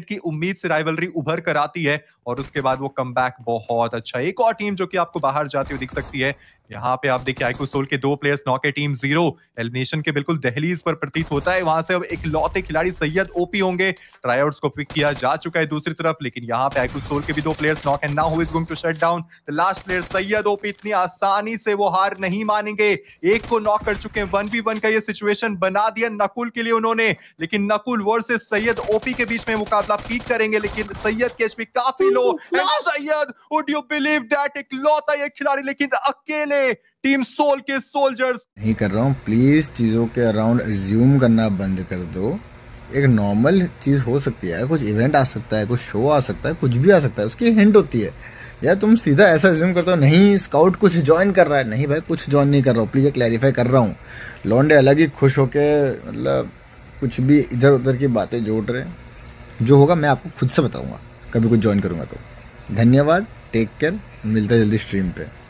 की उम्मीद से राइवलरी उभर कर आती है और उसके बाद वो कम बहुत अच्छा एक और टीम जो कि आपको बाहर जाती हुई दिख सकती है यहाँ पे आप देखिए आईकू सोल के दो players knock team zero elimination के बिल्कुल दहलीज पर प्रतीत होता है वहां से अब एक लौते खिलाड़ी सैयद ओपी होंगे ट्राईआउट्स को पिक किया जा चुका है दूसरी तरफ लेकिन यहाँ पे आईकू सोल के भी दो players knock and now is going to shut down the last player Syed OP इतनी आसानी से वो हार नहीं मानेंगे एक को नॉक कर चुके हैं वन वन का ये सिचुएशन बना दिया नकुल के लिए उन्होंने लेकिन नकुल वर्सेस सैयद ओपी के बीच में मुकाबला पीक करेंगे लेकिन सैयद के काफी low Syed would you believe that एक लौता ये खिलाड़ी लेकिन अकेले टीम सोल के सोल्जर्स नहीं कर रहा हूँ प्लीज चीजों के अराउंड ज्यूम करना बंद कर दो एक नॉर्मल चीज हो सकती है कुछ इवेंट आ सकता है कुछ शो आ सकता है कुछ भी आ सकता है उसकी हिंट होती है यार तुम सीधा ऐसा ज्यूम करते हो नहीं स्काउट कुछ ज्वाइन कर रहा है नहीं भाई कुछ ज्वाइन नहीं कर रहा हूँ प्लीज़ क्लैरिफाई कर रहा हूँ लॉन्डे अलग ही खुश होकर मतलब कुछ भी इधर उधर की बातें जोड़ रहे हैं जो होगा मैं आपको खुद से बताऊँगा कभी कुछ ज्वाइन करूँगा तो धन्यवाद टेक केयर मिलता है जल्दी स्ट्रीम पर